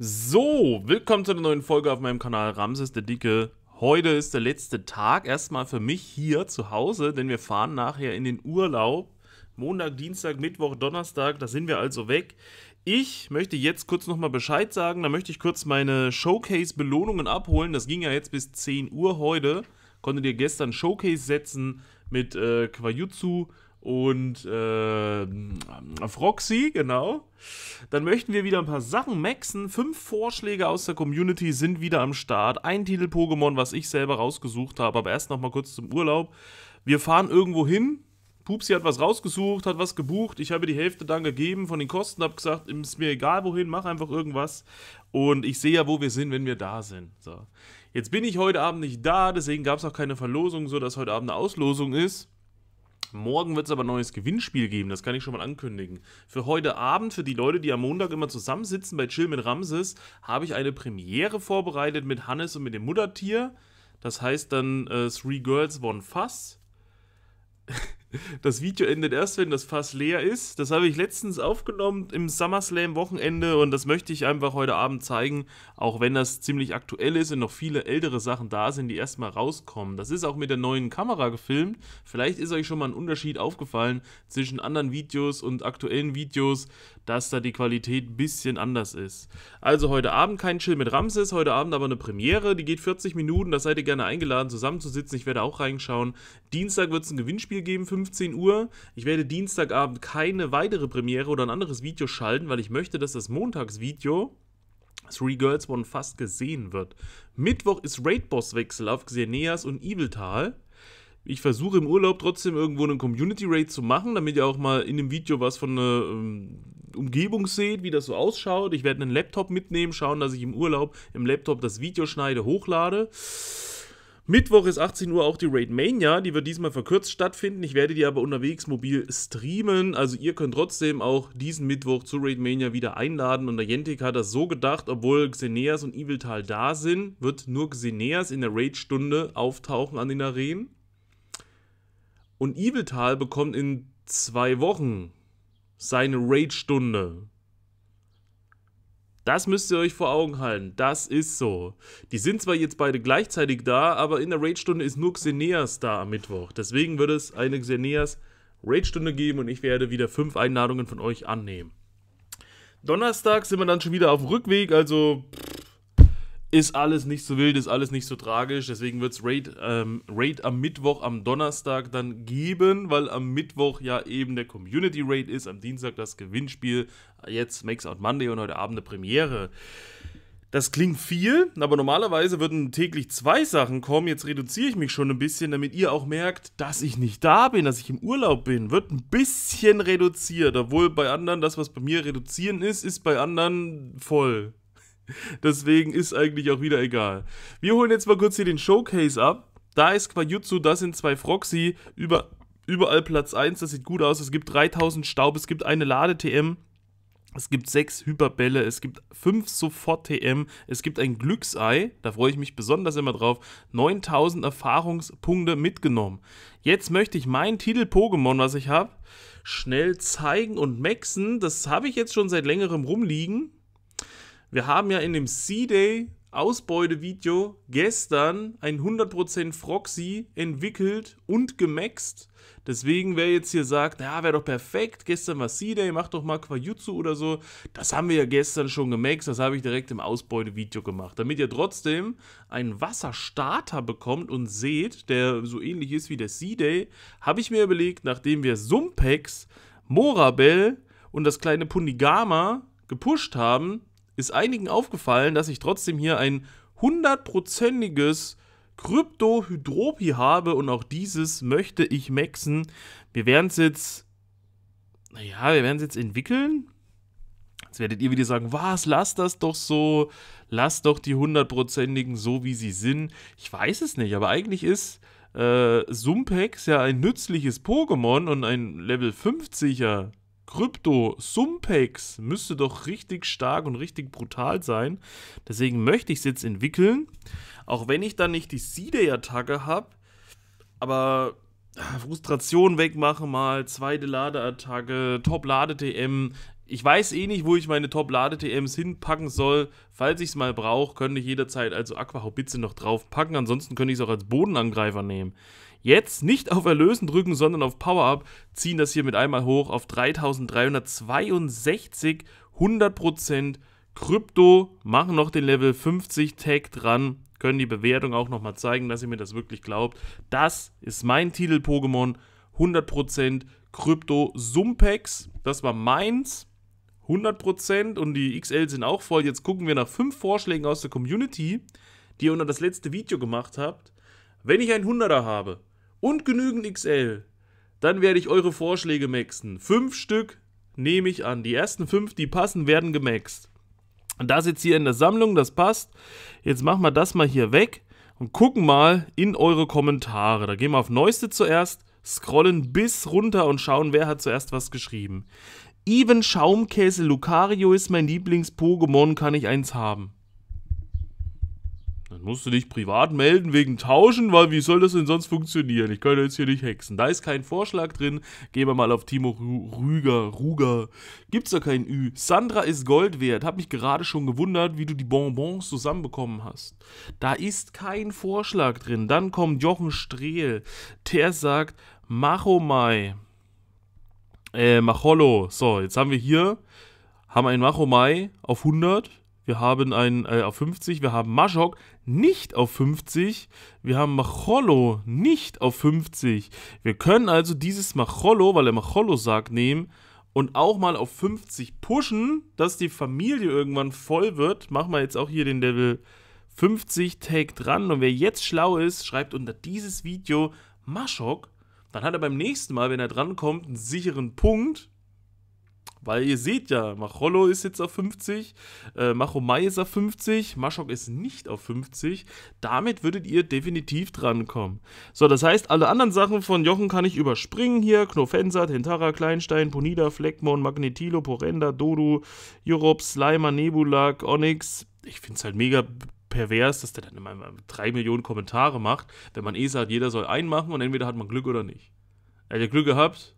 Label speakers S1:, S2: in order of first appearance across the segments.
S1: So, willkommen zu einer neuen Folge auf meinem Kanal Ramses der Dicke. Heute ist der letzte Tag erstmal für mich hier zu Hause, denn wir fahren nachher in den Urlaub. Montag, Dienstag, Mittwoch, Donnerstag, da sind wir also weg. Ich möchte jetzt kurz nochmal Bescheid sagen, da möchte ich kurz meine Showcase-Belohnungen abholen. Das ging ja jetzt bis 10 Uhr heute. Konntet ihr gestern Showcase setzen mit äh, Quajutsu und äh, Froxy, genau. Dann möchten wir wieder ein paar Sachen maxen. Fünf Vorschläge aus der Community sind wieder am Start. Ein Titel-Pokémon, was ich selber rausgesucht habe, aber erst nochmal kurz zum Urlaub. Wir fahren irgendwo hin. Pupsi hat was rausgesucht, hat was gebucht. Ich habe die Hälfte dann gegeben von den Kosten, habe gesagt, ist mir egal wohin, mach einfach irgendwas. Und ich sehe ja, wo wir sind, wenn wir da sind. So. Jetzt bin ich heute Abend nicht da, deswegen gab es auch keine Verlosung, sodass heute Abend eine Auslosung ist. Morgen wird es aber ein neues Gewinnspiel geben, das kann ich schon mal ankündigen. Für heute Abend, für die Leute, die am Montag immer zusammensitzen bei Chill mit Ramses, habe ich eine Premiere vorbereitet mit Hannes und mit dem Muttertier. Das heißt dann äh, Three Girls, One Fuss. Das Video endet erst, wenn das Fass leer ist. Das habe ich letztens aufgenommen im SummerSlam-Wochenende und das möchte ich einfach heute Abend zeigen, auch wenn das ziemlich aktuell ist und noch viele ältere Sachen da sind, die erstmal rauskommen. Das ist auch mit der neuen Kamera gefilmt. Vielleicht ist euch schon mal ein Unterschied aufgefallen zwischen anderen Videos und aktuellen Videos, dass da die Qualität ein bisschen anders ist. Also heute Abend kein Chill mit Ramses, heute Abend aber eine Premiere, die geht 40 Minuten, da seid ihr gerne eingeladen zusammenzusitzen. Ich werde auch reinschauen. Dienstag wird es ein Gewinnspiel geben, 5 15 Uhr. Ich werde Dienstagabend keine weitere Premiere oder ein anderes Video schalten, weil ich möchte, dass das Montagsvideo Three Girls One Fast gesehen wird. Mittwoch ist Raid Boss Wechsel auf Xerneas und Eviltal. Ich versuche im Urlaub trotzdem irgendwo einen Community Raid zu machen, damit ihr auch mal in dem Video was von einer äh, ähm, Umgebung seht, wie das so ausschaut. Ich werde einen Laptop mitnehmen, schauen, dass ich im Urlaub im Laptop das Video schneide, hochlade. Mittwoch ist 18 Uhr auch die Raid Mania, die wird diesmal verkürzt stattfinden. Ich werde die aber unterwegs mobil streamen. Also ihr könnt trotzdem auch diesen Mittwoch zu Raid Mania wieder einladen. Und der Jentik hat das so gedacht, obwohl Xeneas und Eviltal da sind, wird nur Xeneas in der Raid-Stunde auftauchen an den Arenen. Und Eviltal bekommt in zwei Wochen seine Raid-Stunde. Das müsst ihr euch vor Augen halten. Das ist so. Die sind zwar jetzt beide gleichzeitig da, aber in der Raid-Stunde ist nur Xeneas da am Mittwoch. Deswegen wird es eine Xeneas Raid-Stunde geben und ich werde wieder fünf Einladungen von euch annehmen. Donnerstag sind wir dann schon wieder auf dem Rückweg, also pff, ist alles nicht so wild, ist alles nicht so tragisch. Deswegen wird es Raid, ähm, Raid am Mittwoch, am Donnerstag dann geben, weil am Mittwoch ja eben der Community Raid ist, am Dienstag das Gewinnspiel, jetzt Makes Out Monday und heute Abend eine Premiere. Das klingt viel, aber normalerweise würden täglich zwei Sachen kommen. Jetzt reduziere ich mich schon ein bisschen, damit ihr auch merkt, dass ich nicht da bin, dass ich im Urlaub bin. Wird ein bisschen reduziert, obwohl bei anderen das, was bei mir reduzieren ist, ist bei anderen voll. Deswegen ist eigentlich auch wieder egal. Wir holen jetzt mal kurz hier den Showcase ab. Da ist Quajutsu, da sind zwei Froxy, über, überall Platz 1, das sieht gut aus. Es gibt 3000 Staub, es gibt eine Lade-TM, es gibt sechs Hyperbälle, es gibt fünf Sofort-TM, es gibt ein Glücksei, da freue ich mich besonders immer drauf, 9000 Erfahrungspunkte mitgenommen. Jetzt möchte ich mein Titel Pokémon, was ich habe, schnell zeigen und maxen. Das habe ich jetzt schon seit längerem rumliegen. Wir haben ja in dem C-Day Ausbeute-Video gestern ein 100% Froxy entwickelt und gemaxt. Deswegen, wer jetzt hier sagt, ja, wäre doch perfekt, gestern war C-Day, mach doch mal Quajutsu oder so, das haben wir ja gestern schon gemaxt, das habe ich direkt im Ausbeute-Video gemacht. Damit ihr trotzdem einen Wasserstarter bekommt und seht, der so ähnlich ist wie der C-Day, habe ich mir überlegt, nachdem wir Sumpex, Morabel und das kleine Punigama gepusht haben, ist einigen aufgefallen, dass ich trotzdem hier ein hundertprozentiges Kryptohydropi habe und auch dieses möchte ich maxen. Wir werden es jetzt, naja, wir werden es jetzt entwickeln. Jetzt werdet ihr wieder sagen, was, lasst das doch so, lasst doch die hundertprozentigen so, wie sie sind. Ich weiß es nicht, aber eigentlich ist äh, Sumpex ja ein nützliches Pokémon und ein Level 50er Krypto Sumpex müsste doch richtig stark und richtig brutal sein. Deswegen möchte ich es jetzt entwickeln. Auch wenn ich dann nicht die C-Day-Attacke habe. Aber ah, Frustration wegmachen mal, zweite Ladeattacke, Top-Lade-TM. Ich weiß eh nicht, wo ich meine Top-Lade-TMs hinpacken soll. Falls ich es mal brauche, könnte ich jederzeit also Aquahaubitze haubitze noch draufpacken. Ansonsten könnte ich es auch als Bodenangreifer nehmen. Jetzt nicht auf Erlösen drücken, sondern auf Power-Up, ziehen das hier mit einmal hoch auf 3362, 100% Krypto, machen noch den Level 50 Tag dran, können die Bewertung auch nochmal zeigen, dass ihr mir das wirklich glaubt. Das ist mein Titel-Pokémon, 100% Krypto Sumpex, das war meins. 100% und die XL sind auch voll. Jetzt gucken wir nach fünf Vorschlägen aus der Community, die ihr unter das letzte Video gemacht habt. Wenn ich einen 100er habe, und genügend XL, dann werde ich eure Vorschläge maxen. Fünf Stück nehme ich an. Die ersten fünf, die passen, werden gemaxt. Und das jetzt hier in der Sammlung, das passt. Jetzt machen wir das mal hier weg und gucken mal in eure Kommentare. Da gehen wir auf Neueste zuerst, scrollen bis runter und schauen, wer hat zuerst was geschrieben. Even Schaumkäse Lucario ist mein Lieblings-Pokémon, kann ich eins haben musst du dich privat melden wegen Tauschen, weil wie soll das denn sonst funktionieren? Ich kann jetzt hier nicht hexen. Da ist kein Vorschlag drin. Gehen wir mal auf Timo Rüger. Ruger. Gibt's da kein Ü. Sandra ist Gold wert. Hab mich gerade schon gewundert, wie du die Bonbons zusammenbekommen hast. Da ist kein Vorschlag drin. Dann kommt Jochen Strehl. Der sagt Machomai. Äh, Macholo. So, jetzt haben wir hier, haben ein Machomai auf 100 wir haben einen äh, auf 50, wir haben Maschok nicht auf 50, wir haben Macholo nicht auf 50. Wir können also dieses Macholo, weil er Macholo sagt, nehmen und auch mal auf 50 pushen, dass die Familie irgendwann voll wird. Machen wir jetzt auch hier den Level 50 Take dran und wer jetzt schlau ist, schreibt unter dieses Video Maschok. Dann hat er beim nächsten Mal, wenn er drankommt, einen sicheren Punkt weil ihr seht ja, Machollo ist jetzt auf 50, äh, Machomai ist auf 50, Maschok ist nicht auf 50. Damit würdet ihr definitiv drankommen. So, das heißt, alle anderen Sachen von Jochen kann ich überspringen hier. Knofensa, Tentara, Kleinstein, Ponida, Fleckmon, Magnetilo, Porenda, Dodu, Europe, Slimer, Nebulak, Onyx. Ich finde es halt mega pervers, dass der dann immer drei Millionen Kommentare macht, wenn man eh sagt, jeder soll einen machen und entweder hat man Glück oder nicht. Er hat Glück gehabt,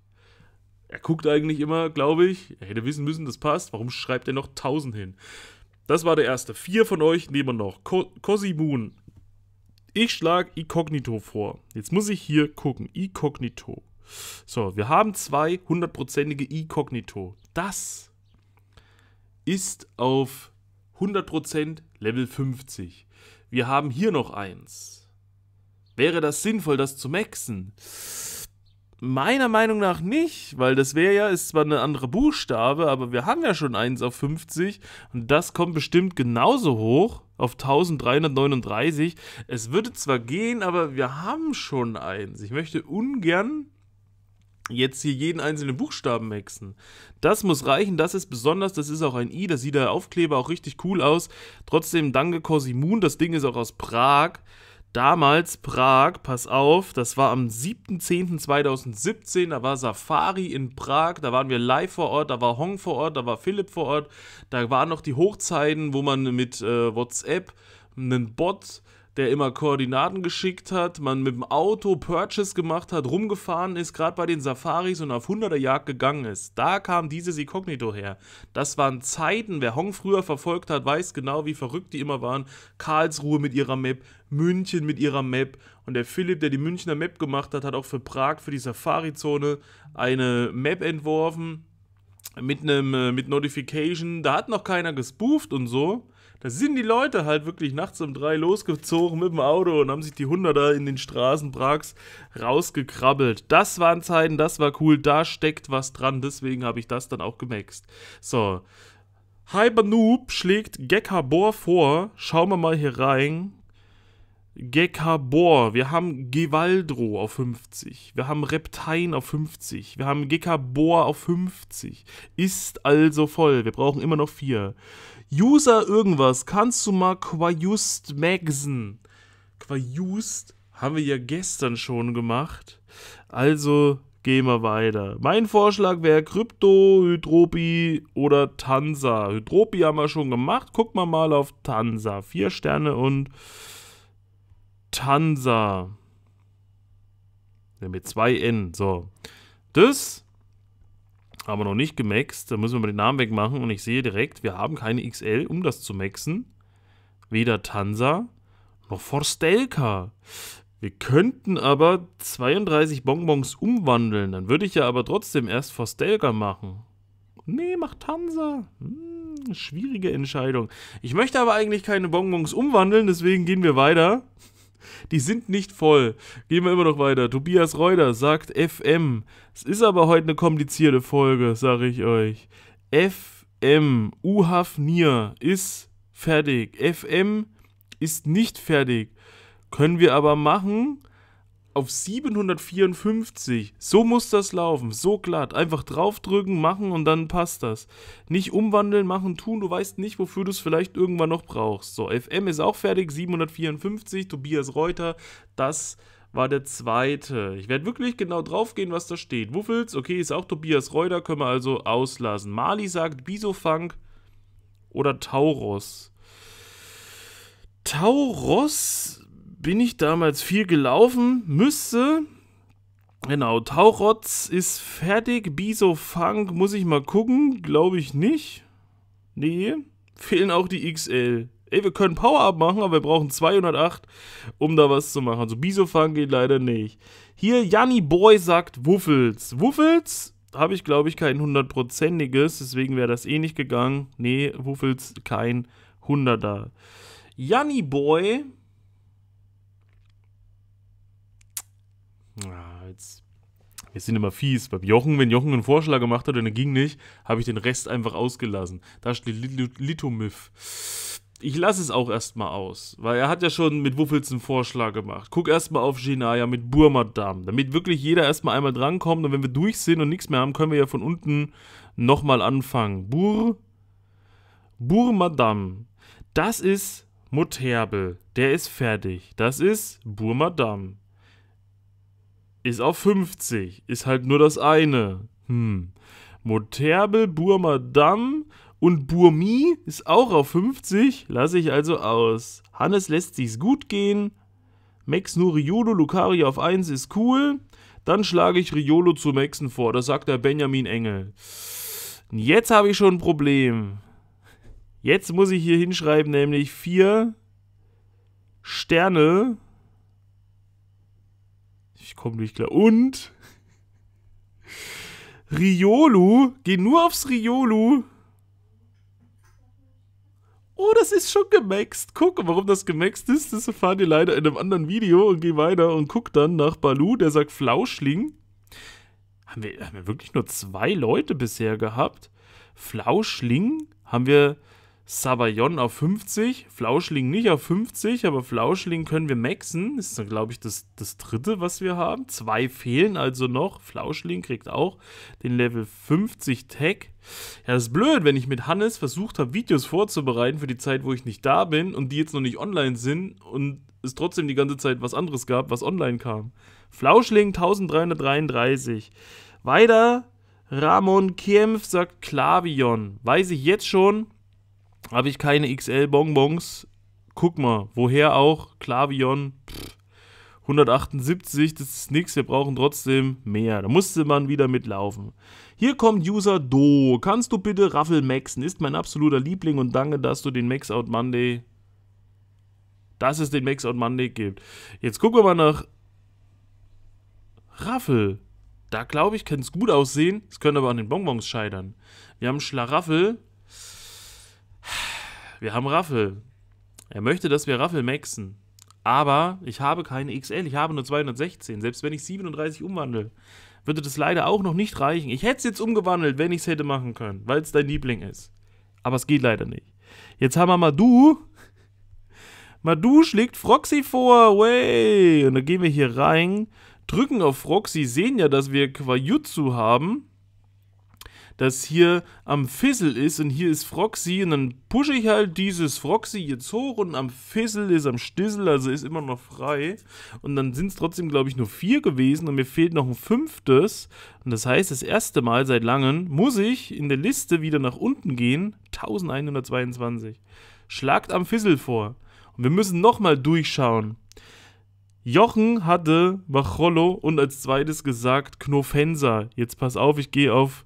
S1: er guckt eigentlich immer, glaube ich. Er hätte wissen müssen, das passt. Warum schreibt er noch 1000 hin? Das war der erste. Vier von euch nehmen wir noch. Co Cosimoon. Ich schlage Incognito vor. Jetzt muss ich hier gucken. Incognito. So, wir haben zwei hundertprozentige Incognito. Das ist auf 100% Level 50. Wir haben hier noch eins. Wäre das sinnvoll, das zu maxen? Ja. Meiner Meinung nach nicht, weil das wäre ja, ist zwar eine andere Buchstabe, aber wir haben ja schon 1 auf 50 und das kommt bestimmt genauso hoch auf 1339. Es würde zwar gehen, aber wir haben schon eins. Ich möchte ungern jetzt hier jeden einzelnen Buchstaben hexen. Das muss reichen, das ist besonders, das ist auch ein I, das sieht der Aufkleber auch richtig cool aus. Trotzdem danke Cosimoon, das Ding ist auch aus Prag. Damals Prag, pass auf, das war am 7.10.2017, da war Safari in Prag, da waren wir live vor Ort, da war Hong vor Ort, da war Philipp vor Ort, da waren noch die Hochzeiten, wo man mit äh, WhatsApp einen Bot der immer Koordinaten geschickt hat, man mit dem Auto Purchase gemacht hat, rumgefahren ist, gerade bei den Safaris und auf Hunderterjagd gegangen ist. Da kam dieses Inkognito her. Das waren Zeiten, wer Hong früher verfolgt hat, weiß genau, wie verrückt die immer waren. Karlsruhe mit ihrer Map, München mit ihrer Map und der Philipp, der die Münchner Map gemacht hat, hat auch für Prag, für die Safari-Zone eine Map entworfen mit einem äh, mit Notification. Da hat noch keiner gespooft und so. Da sind die Leute halt wirklich nachts um drei losgezogen mit dem Auto und haben sich die Hunderter in den Straßen Prags rausgekrabbelt. Das waren Zeiten, das war cool, da steckt was dran, deswegen habe ich das dann auch gemaxt. So. Hibernoob schlägt Gekabor vor. Schauen wir mal hier rein. Gekabor, wir haben Gewaldro auf 50, wir haben Reptain auf 50, wir haben Gekabor auf 50. Ist also voll, wir brauchen immer noch vier. User irgendwas, kannst du mal Quajust maxen? Quajust haben wir ja gestern schon gemacht. Also gehen wir weiter. Mein Vorschlag wäre Krypto, Hydropi oder Tansa. Hydropi haben wir schon gemacht. Gucken wir mal auf Tansa. Vier Sterne und Tansa. Ja, mit zwei N. So. Das haben wir noch nicht gemaxt. Da müssen wir mal den Namen wegmachen und ich sehe direkt, wir haben keine XL, um das zu maxen. Weder Tansa noch Forstelka. Wir könnten aber 32 Bonbons umwandeln. Dann würde ich ja aber trotzdem erst Forstelka machen. Nee, mach Tansa. Hm, schwierige Entscheidung. Ich möchte aber eigentlich keine Bonbons umwandeln, deswegen gehen wir weiter. Die sind nicht voll. Gehen wir immer noch weiter. Tobias Reuter sagt FM. Es ist aber heute eine komplizierte Folge, sage ich euch. FM, Uhafnir ist fertig. FM ist nicht fertig. Können wir aber machen auf 754. So muss das laufen, so glatt. Einfach draufdrücken, machen und dann passt das. Nicht umwandeln, machen, tun. Du weißt nicht, wofür du es vielleicht irgendwann noch brauchst. So, FM ist auch fertig, 754. Tobias Reuter, das war der zweite. Ich werde wirklich genau draufgehen, was da steht. Wuffels, okay, ist auch Tobias Reuter, können wir also auslassen. Mali sagt Bisofunk oder Tauros. Tauros bin ich damals viel gelaufen, müsste. Genau, Tauchrotz ist fertig. Biso Funk muss ich mal gucken. Glaube ich nicht. Nee, fehlen auch die XL. Ey, wir können Power-Up machen, aber wir brauchen 208, um da was zu machen. Also Bisofang geht leider nicht. Hier, Janni Boy sagt Wuffels. Wuffels habe ich, glaube ich, kein hundertprozentiges, deswegen wäre das eh nicht gegangen. Nee, Wuffels kein Hunderter. Janni Boy ja, jetzt, Wir sind immer fies. Beim Jochen, wenn Jochen einen Vorschlag gemacht hat und er ging nicht, habe ich den Rest einfach ausgelassen. Da steht Litomif. Ich lasse es auch erstmal aus, weil er hat ja schon mit Wuffels einen Vorschlag gemacht. Guck erstmal auf Genaya mit Burmadam, damit wirklich jeder erstmal einmal drankommt und wenn wir durch sind und nichts mehr haben, können wir ja von unten nochmal anfangen. Bur, Burmadam, das ist Moterbe, der ist fertig. Das ist Burmadam ist auf 50. Ist halt nur das eine. Hm. Moterbel, Burma Damm und Burmi ist auch auf 50. Lasse ich also aus. Hannes lässt sich's gut gehen. Max nur Riolo, Lucario auf 1 ist cool. Dann schlage ich Riolo zu Maxen vor. Das sagt der Benjamin Engel. Jetzt habe ich schon ein Problem. Jetzt muss ich hier hinschreiben, nämlich 4 Sterne ich komme nicht klar. Und Riolu, geh nur aufs Riolu. Oh, das ist schon gemaxt. Guck, warum das gemaxt ist, das erfahrt ihr leider in einem anderen Video und geh weiter und guck dann nach Balu, der sagt Flauschling. Haben wir, haben wir wirklich nur zwei Leute bisher gehabt? Flauschling haben wir Sabayon auf 50, Flauschling nicht auf 50, aber Flauschling können wir maxen. Ist dann, glaube ich, das, das dritte, was wir haben. Zwei fehlen also noch. Flauschling kriegt auch den Level 50 Tag. Ja, das ist blöd, wenn ich mit Hannes versucht habe, Videos vorzubereiten für die Zeit, wo ich nicht da bin und die jetzt noch nicht online sind und es trotzdem die ganze Zeit was anderes gab, was online kam. Flauschling 1333. Weiter, Ramon Kiempf sagt Klavion. Weiß ich jetzt schon, habe ich keine XL-Bonbons. Guck mal, woher auch? Klavion, pff, 178, das ist nix, wir brauchen trotzdem mehr. Da musste man wieder mitlaufen. Hier kommt User Do. Kannst du bitte Raffel maxen? Ist mein absoluter Liebling und danke, dass du den Max Out Monday. Dass es den Max Out Monday gibt. Jetzt gucken wir mal nach Raffel. Da glaube ich, kann es gut aussehen. Es könnte aber an den Bonbons scheitern. Wir haben Schlaraffel wir haben Raffel. Er möchte, dass wir Raffel maxen. Aber ich habe keine XL, ich habe nur 216. Selbst wenn ich 37 umwandle, würde das leider auch noch nicht reichen. Ich hätte es jetzt umgewandelt, wenn ich es hätte machen können, weil es dein Liebling ist. Aber es geht leider nicht. Jetzt haben wir Madu. Madu schlägt Froxy vor. Way. Und dann gehen wir hier rein, drücken auf Froxy, sehen ja, dass wir Quajutsu haben das hier am Fizzle ist und hier ist Froxy und dann pushe ich halt dieses Froxy jetzt hoch und am Fizzle ist am Stissel, also ist immer noch frei. Und dann sind es trotzdem, glaube ich, nur vier gewesen und mir fehlt noch ein fünftes. Und das heißt, das erste Mal seit langem muss ich in der Liste wieder nach unten gehen. 1122. Schlagt am Fizzle vor. Und wir müssen nochmal durchschauen. Jochen hatte Wachollo und als zweites gesagt Knofenser. Jetzt pass auf, ich gehe auf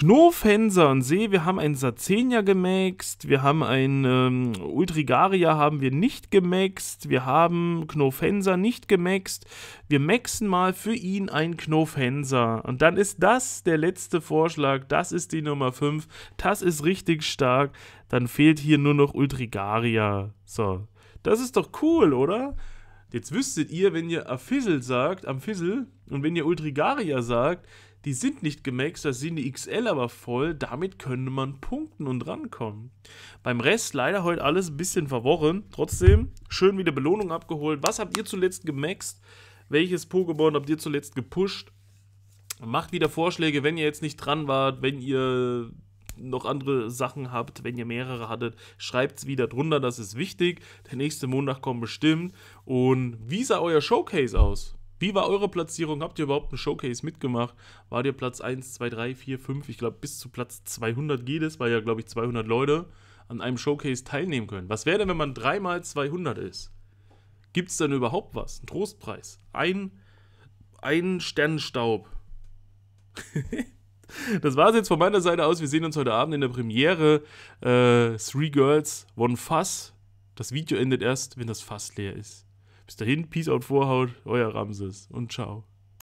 S1: Knofenser und See, wir haben einen Sazenia gemaxt, wir haben einen ähm, Ultrigaria haben wir nicht gemaxt, wir haben Knofenser nicht gemaxt. Wir maxen mal für ihn einen Knofenser. Und dann ist das der letzte Vorschlag, das ist die Nummer 5, das ist richtig stark. Dann fehlt hier nur noch Ultrigaria. So, das ist doch cool, oder? Jetzt wüsstet ihr, wenn ihr Affissel sagt, am Fissel, und wenn ihr Ultrigaria sagt, die sind nicht gemaxt, da sind die XL aber voll, damit könnte man punkten und rankommen. Beim Rest leider heute alles ein bisschen verworren, trotzdem schön wieder Belohnung abgeholt. Was habt ihr zuletzt gemaxt? Welches Pokémon habt ihr zuletzt gepusht? Macht wieder Vorschläge, wenn ihr jetzt nicht dran wart, wenn ihr noch andere Sachen habt, wenn ihr mehrere hattet, schreibt es wieder drunter, das ist wichtig. Der nächste Montag kommt bestimmt. Und wie sah euer Showcase aus? Wie war eure Platzierung? Habt ihr überhaupt einen Showcase mitgemacht? War ihr Platz 1, 2, 3, 4, 5? Ich glaube, bis zu Platz 200 geht es, weil ja, glaube ich, 200 Leute an einem Showcase teilnehmen können. Was wäre denn, wenn man dreimal 200 ist? Gibt es denn überhaupt was? Ein Trostpreis? Ein, ein Sternenstaub? das war es jetzt von meiner Seite aus. Wir sehen uns heute Abend in der Premiere äh, Three Girls, One Fuss. Das Video endet erst, wenn das Fass leer ist. Bis dahin, Peace out Vorhaut, euer Ramses und ciao.